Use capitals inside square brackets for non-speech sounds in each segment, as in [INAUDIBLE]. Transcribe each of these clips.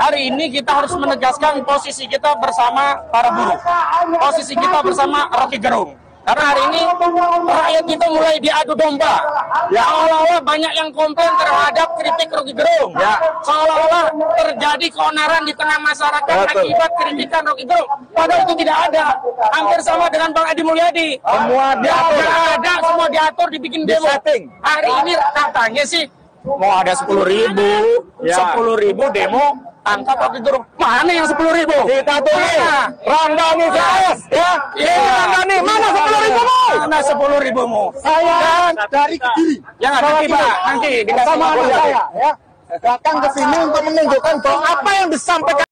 hari ini kita harus menegaskan posisi kita bersama para buruh. Posisi kita bersama Rocky Gerung. Karena hari ini rakyat kita mulai diadu domba. Ya seolah banyak yang komplain terhadap kritik Rocky Gerung. Ya. Seolah-olah terjadi keonaran di tengah masyarakat Betul. akibat kritikan Rocky Gerung. Padahal itu tidak ada. Hampir sama dengan Bang Adi Mulyadi. Semua diatur. Ya, ada, semua diatur, dibikin demo. Setting. hari ini katanya sih mau ada sepuluh ribu, ya. sepuluh ya. ribu demo tangkap atau itu mana yang sepuluh ribu kita tunggu nih guys ya iya nih mana sepuluh ribu mu mana sepuluh ribu mu saya iya. dari kediri yang ada nanti nanti dikasih sama anak saya ya datang ke sini untuk menunjukkan bahwa apa yang disampaikan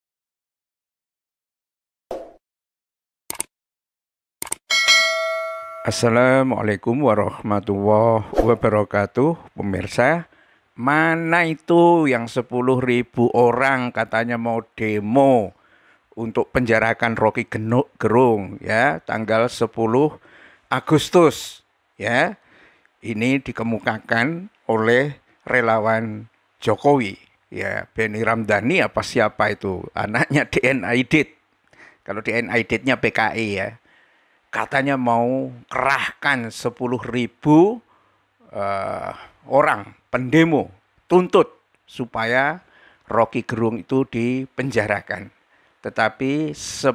Assalamualaikum warahmatullahi wabarakatuh, pemirsa. Mana itu yang sepuluh ribu orang katanya mau demo untuk penjarakan Rocky Gerung ya tanggal 10 Agustus ya. Ini dikemukakan oleh relawan Jokowi ya Benny Ramdhani apa siapa itu anaknya [LAUGHS] DNIDIT kalau DNIDIT-nya PKI ya katanya mau kerahkan sepuluh ribu uh, orang pendemo tuntut supaya Rocky Gerung itu dipenjarakan. Tetapi 10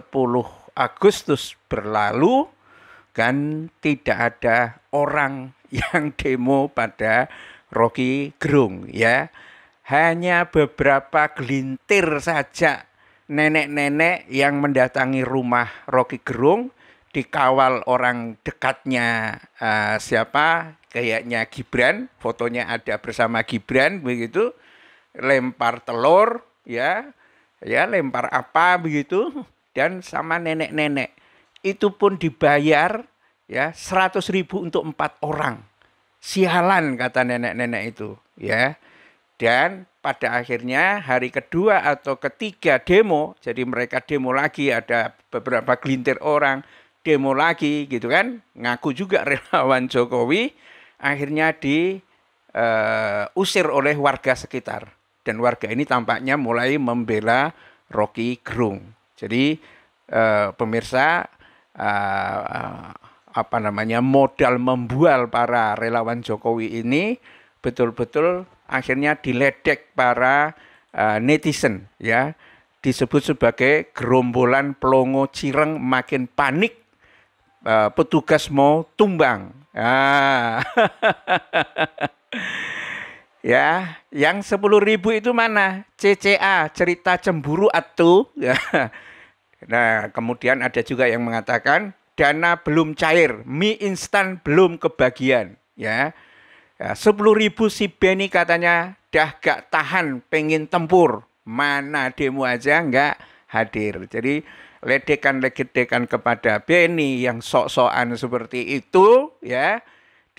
Agustus berlalu kan tidak ada orang [LAUGHS] yang demo pada Rocky Gerung ya. Hanya beberapa gelintir saja nenek-nenek yang mendatangi rumah Rocky Gerung dikawal orang dekatnya uh, siapa kayaknya Gibran fotonya ada bersama Gibran begitu lempar telur ya ya lempar apa begitu dan sama nenek-nenek itu pun dibayar ya 100 ribu untuk empat orang sialan kata nenek-nenek itu ya dan pada akhirnya hari kedua atau ketiga demo jadi mereka demo lagi ada beberapa gelintir orang demo lagi gitu kan ngaku juga [LAUGHS] relawan Jokowi akhirnya di uh, usir oleh warga sekitar dan warga ini tampaknya mulai membela Rocky Gerung jadi uh, pemirsa uh, apa namanya modal membual para relawan Jokowi ini betul-betul akhirnya diledek para uh, netizen ya disebut sebagai gerombolan pelongo cireng makin panik uh, petugas mau tumbang. Ah. [LAUGHS] ya, yang sepuluh ribu itu mana? CCA, cerita cemburu atu. [LAUGHS] nah, kemudian ada juga yang mengatakan dana belum cair, mie instan belum kebagian. Ya, ya sepuluh ribu si Beni katanya dah gak tahan pengen tempur. Mana demo aja nggak hadir. Jadi ledekan-ledekan kepada Beni yang sok-sokan seperti itu ya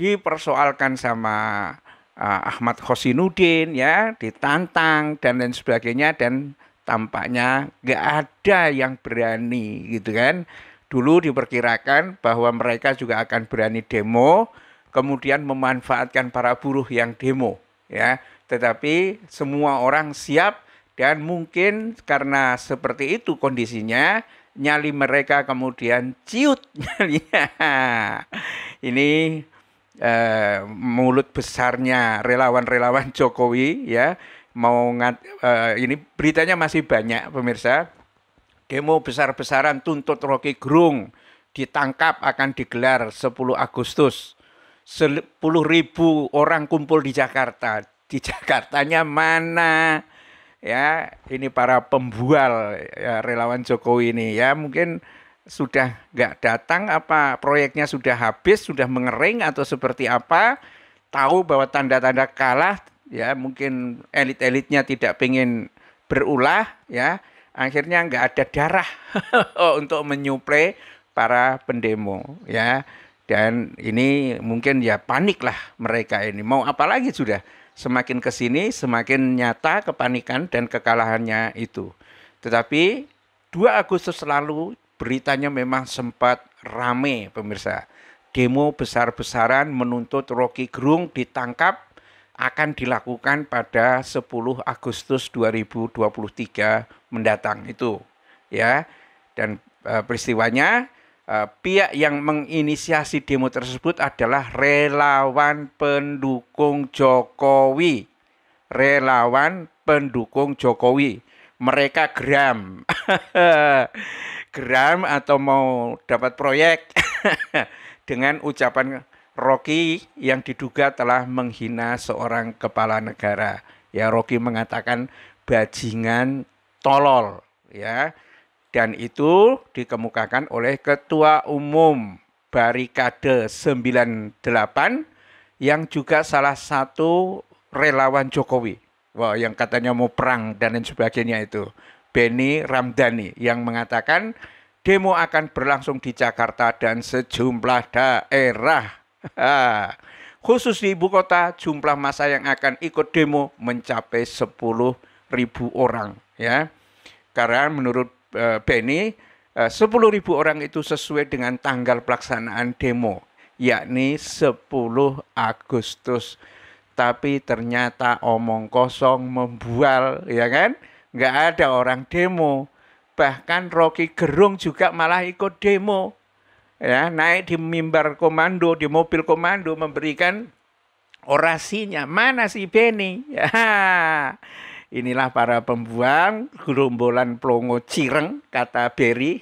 dipersoalkan sama uh, Ahmad Khosinuddin ya ditantang dan lain sebagainya dan tampaknya nggak ada yang berani gitu kan dulu diperkirakan bahwa mereka juga akan berani demo kemudian memanfaatkan para buruh yang demo ya tetapi semua orang siap dan mungkin karena seperti itu kondisinya, nyali mereka kemudian ciut [LAUGHS] nyalinya. Ini eh, mulut besarnya relawan-relawan Jokowi ya mau ngat, eh, ini beritanya masih banyak pemirsa. Demo besar-besaran tuntut Rocky Gerung ditangkap akan digelar 10 Agustus. 10 ribu orang kumpul di Jakarta. Di Jakartanya mana? ya ini para pembual ya, relawan Jokowi ini ya mungkin sudah nggak datang apa proyeknya sudah habis sudah mengering atau seperti apa tahu bahwa tanda-tanda kalah ya mungkin elit-elitnya tidak pengen berulah ya akhirnya nggak ada darah [LAUGHS] oh, untuk menyuplai para pendemo ya dan ini mungkin ya panik lah mereka ini mau apa lagi sudah semakin ke sini semakin nyata kepanikan dan kekalahannya itu. Tetapi 2 Agustus lalu beritanya memang sempat rame pemirsa. Demo besar-besaran menuntut Rocky Gerung ditangkap akan dilakukan pada 10 Agustus 2023 mendatang itu ya. Dan eh, peristiwanya Eh, pihak yang menginisiasi demo tersebut adalah relawan pendukung Jokowi. Relawan pendukung Jokowi. Mereka geram. geram [LAUGHS] atau mau dapat proyek [LAUGHS] dengan ucapan Rocky yang diduga telah menghina seorang kepala negara. Ya Rocky mengatakan bajingan tolol ya dan itu dikemukakan oleh Ketua Umum Barikade 98 yang juga salah satu relawan Jokowi. Wah, yang katanya mau perang dan lain sebagainya itu. Beni Ramdhani yang mengatakan demo akan berlangsung di Jakarta dan sejumlah daerah. [LAUGHS] Khusus di ibu kota, jumlah masa yang akan ikut demo mencapai 10.000 orang. Ya, karena menurut Eh, Beni, eh, ribu orang itu sesuai dengan tanggal pelaksanaan demo, yakni 10 Agustus. Tapi ternyata omong kosong membual, ya kan? Nggak ada orang demo. Bahkan Rocky Gerung juga malah ikut demo. Ya, naik di mimbar komando, di mobil komando memberikan orasinya. Mana si Beni? [LAUGHS] Ya inilah para pembuang gerombolan plongo cireng kata Berry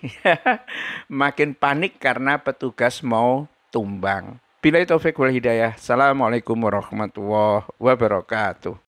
[LAUGHS] makin panik karena petugas mau tumbang. Bila itu wal hidayah. Assalamualaikum warahmatullahi wabarakatuh.